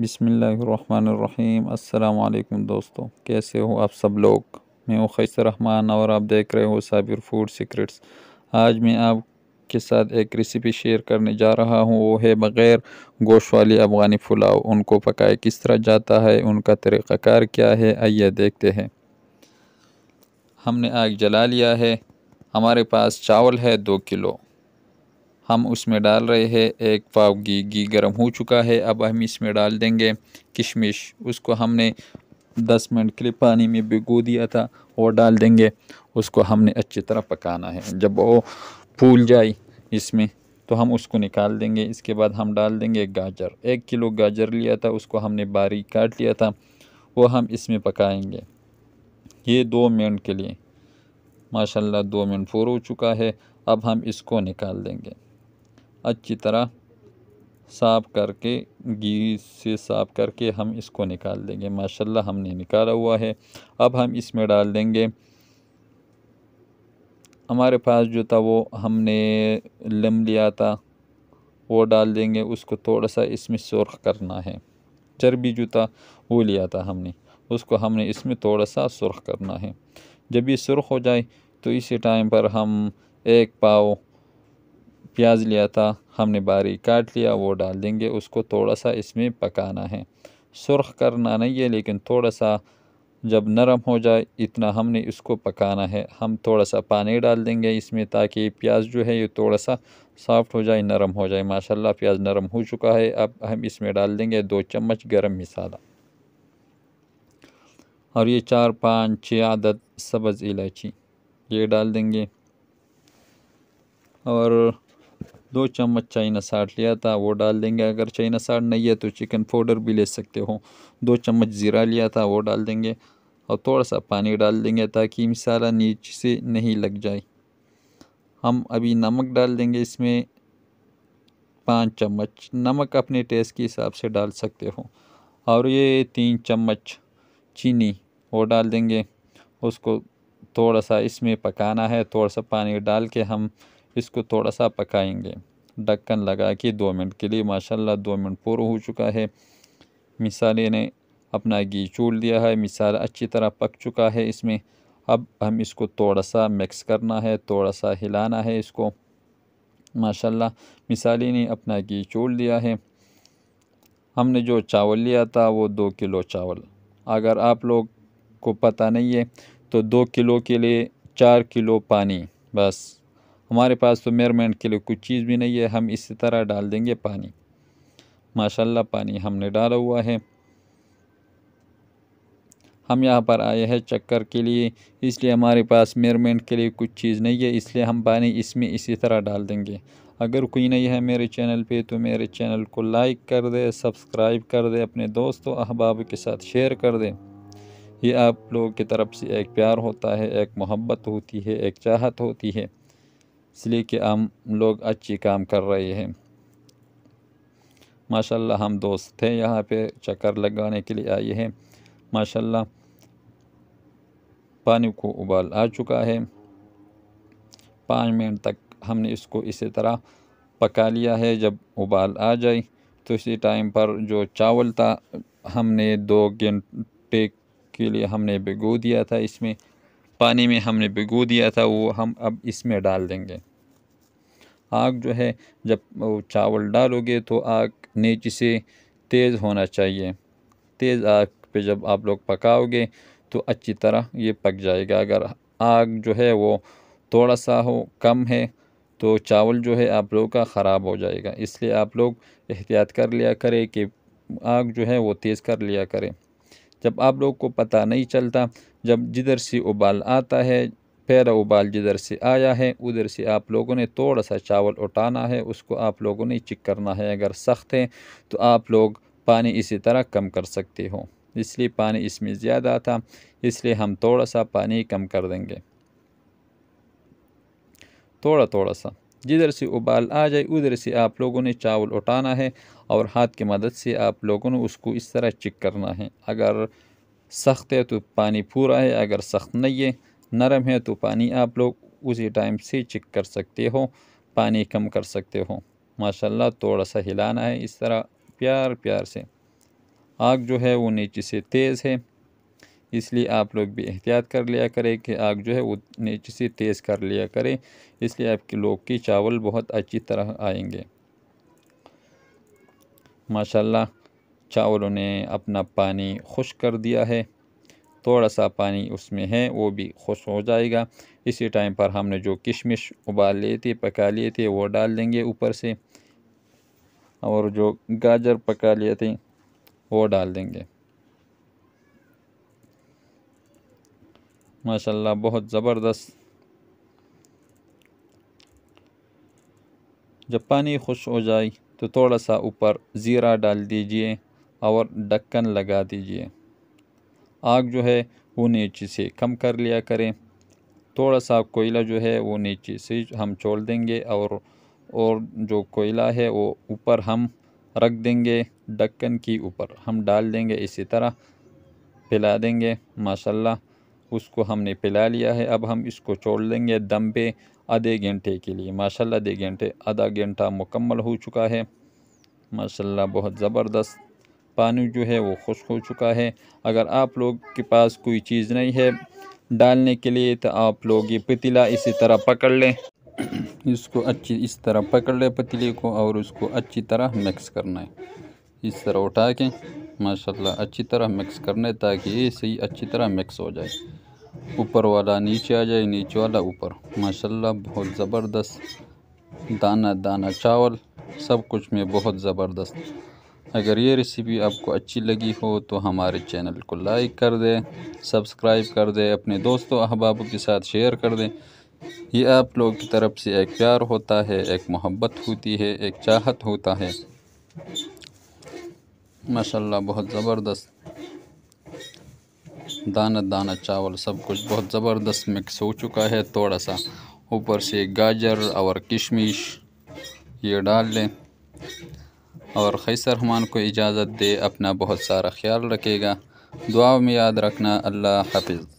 बिसमीम् अल्लाम दोस्तों कैसे हो आप सब लोग मैं हूँ खैस रहमान और आप देख रहे हो साबिर फूड सीक्रेट्स आज मैं आपके साथ एक रेसिपी शेयर करने जा रहा हूँ वो है बग़ैर गोश वाली अफ़गानी पुलाव उनको पकाए किस तरह जाता है उनका तरीक़ाकार क्या है आइए देखते हैं हमने आग जला लिया है हमारे पास चावल है दो किलो हम उसमें डाल रहे हैं एक पाव घी घी गर्म हो चुका है अब हम इसमें डाल देंगे किशमिश उसको हमने 10 मिनट के लिए पानी में भिगो दिया था और डाल देंगे उसको हमने अच्छी तरह पकाना है जब वो फूल जाए इसमें तो हम उसको निकाल देंगे इसके बाद हम डाल देंगे गाजर एक किलो गाजर लिया था उसको हमने बारीक काट लिया था वो हम इसमें पकाएंगे ये दो मिनट के लिए माशाल्लाह दो मिनट फोर हो चुका है अब हम इसको निकाल देंगे अच्छी तरह साफ़ करके घी से साफ़ करके हम इसको निकाल देंगे माशाल्लाह हमने निकाला हुआ है अब हम इसमें डाल देंगे हमारे पास जो था वो हमने लम लिया था वो डाल देंगे उसको थोड़ा सा इसमें सुरख करना है चर्बी जो था वो लिया था हमने उसको हमने इसमें थोड़ा सा सुरख करना है जब ये सुरख हो जाए तो इसी टाइम पर हम एक पाव प्याज लिया था हमने बारीक काट लिया वो डाल देंगे उसको थोड़ा सा इसमें पकाना है सुर्ख करना नहीं है लेकिन थोड़ा सा जब नरम हो जाए इतना हमने इसको पकाना है हम थोड़ा सा पानी डाल देंगे इसमें ताकि प्याज जो है ये थोड़ा सा सॉफ्ट हो जाए नरम हो जाए माशाल्लाह प्याज नरम हो चुका है अब हम इसमें डाल देंगे दो चम्मच गरम मिसाला और ये चार पाँच छः आदद सब्ज़ इलायची ये डाल देंगे और दो चम्मच चाइना साल्ट लिया था वो डाल देंगे अगर चाइना साल्ट नहीं है तो चिकन पाउडर भी ले सकते हो दो चम्मच ज़ीरा लिया था वो डाल देंगे और थोड़ा सा पानी डाल देंगे ताकि मसाला नीचे से नहीं लग जाए हम अभी नमक डाल देंगे इसमें पाँच चम्मच नमक अपने टेस्ट के हिसाब से डाल सकते हो और ये तीन चम्मच चीनी वो डाल देंगे उसको थोड़ा सा इसमें पकाना है थोड़ा सा पानी डाल के हम इसको थोड़ा सा पकाएंगे ढक्कन लगा के दो मिनट के लिए माशाल्लाह दो मिनट पूरा हो चुका है मिसाले ने अपना घी चूल दिया है मिसाल अच्छी तरह पक चुका है इसमें अब हम इसको थोड़ा सा मिक्स करना है थोड़ा सा हिलाना है इसको माशाल्लाह मिसाली ने अपना घी चूल दिया है हमने जो चावल लिया था वो दो किलो चावल अगर आप लोग को पता नहीं है तो दो किलो के लिए चार किलो पानी बस हमारे पास तो मेयरमेंट के लिए कुछ चीज़ भी नहीं है हम इसी तरह डाल देंगे पानी माशाल्लाह पानी हमने डाला हुआ है हम यहाँ पर आए हैं चक्कर के लिए इसलिए हमारे पास मेयरमेंट के लिए कुछ चीज़ नहीं है इसलिए हम पानी इसमें इसी तरह डाल देंगे अगर कोई नहीं है मेरे चैनल पे तो मेरे चैनल को लाइक कर दे सब्सक्राइब कर दे अपने दोस्तों अहबाब के साथ शेयर कर दे ये आप लोगों की तरफ से एक प्यार होता है एक मोहब्बत होती है एक चाहत होती है इसलिए कि हम लोग अच्छी काम कर रहे हैं माशाल्लाह हम दोस्त थे यहाँ पे चक्कर लगाने के लिए आए हैं माशाल्लाह पानी को उबाल आ चुका है पाँच मिनट तक हमने इसको इसी तरह पका लिया है जब उबाल आ जाए तो इसी टाइम पर जो चावल था हमने दो घंटे के लिए हमने भिगो दिया था इसमें पानी में हमने भिगो दिया था वो हम अब इसमें डाल देंगे आग जो है जब चावल डालोगे तो आग नीचे से तेज़ होना चाहिए तेज़ आग पे जब आप लोग पकाओगे तो अच्छी तरह ये पक जाएगा अगर आग जो है वो थोड़ा सा हो कम है तो चावल जो है आप लोगों का ख़राब हो जाएगा इसलिए आप लोग एहतियात कर लिया करें कि आग जो है वो तेज़ कर लिया करें जब आप लोग को पता नहीं चलता जब जिधर से उबाल आता है पहला उबाल जिधर से आया है उधर से आप लोगों ने थोड़ा सा चावल उठाना है उसको आप लोगों ने चिक करना है अगर सख्त है तो आप लोग पानी इसी तरह कम कर सकते हो इसलिए पानी इसमें ज़्यादा था इसलिए हम थोड़ा सा पानी कम कर देंगे थोड़ा थोड़ा सा जिधर से उबाल आ जाए उधर से आप लोगों ने चावल उठाना है और हाथ की मदद से आप लोगों ने उसको इस तरह चिक करना है अगर सख्त है तो पानी पूरा है अगर सख्त नहीं है नरम है तो पानी आप लोग उसी टाइम से चेक कर सकते हो पानी कम कर सकते हो माशाल्लाह थोड़ा सा हिलाना है इस तरह प्यार प्यार से आग जो है वो नीचे से तेज़ है इसलिए आप लोग भी एहतियात कर लिया करें कि आग जो है वो नीचे से तेज़ कर लिया करें इसलिए आपके लोग की चावल बहुत अच्छी तरह आएंगे माशाल्लाह चावलों ने अपना पानी खुश कर दिया है थोड़ा सा पानी उसमें है वो भी खुश हो जाएगा इसी टाइम पर हमने जो किशमिश उबाल लिए थे पका लिए थे वो डाल देंगे ऊपर से और जो गाजर पका लिए थे वो डाल देंगे माशाल्लाह बहुत ज़बरदस्त जब पानी खुश हो जाए तो थोड़ा सा ऊपर ज़ीरा डाल दीजिए और ढक्कन लगा दीजिए आग जो है वो नीचे से कम कर लिया करें थोड़ा सा कोयला जो है वो नीचे से हम छोड़ देंगे और और जो कोयला है वो ऊपर हम रख देंगे ढक्कन की ऊपर हम डाल देंगे इसी तरह पिला देंगे माशाल्लाह उसको हमने पिला लिया है अब हम इसको छोड़ देंगे दम पे आधे घंटे के लिए माशाल्लाह आधे घंटे आधा घंटा मुकम्मल हो चुका है माशाल्लाह बहुत ज़बरदस्त पानी जो है वो खुश्क हो चुका है अगर आप लोग के पास कोई चीज़ नहीं है डालने के लिए तो आप लोग ये पतीला इसी तरह पकड़ लें इसको अच्छी इस तरह पकड़ लें पतीले को और उसको अच्छी तरह मिक्स करना है इस तरह उठा के माशाल्लाह अच्छी तरह मिक्स है ताकि ये सही अच्छी तरह मिक्स हो जाए ऊपर वाला नीचे आ जाए नीचे वाला ऊपर माशाल्लाह बहुत ज़बरदस्त दाना दाना चावल सब कुछ में बहुत ज़बरदस्त अगर ये रेसिपी आपको अच्छी लगी हो तो हमारे चैनल को लाइक कर दें सब्सक्राइब कर दें अपने दोस्तों अहबाबों के साथ शेयर कर दें ये आप लोग की तरफ से एक प्यार होता है एक मोहब्बत होती है एक चाहत होता है माशाल्लाह बहुत ज़बरदस्त दाना दाना चावल सब कुछ बहुत ज़बरदस्त मिक्स हो चुका है थोड़ा सा ऊपर से गाजर और किशमिश ये डाल लें और खैसर रहमान को इजाज़त दे अपना बहुत सारा ख्याल रखेगा दुआ में याद रखना अल्लाह हाफिज़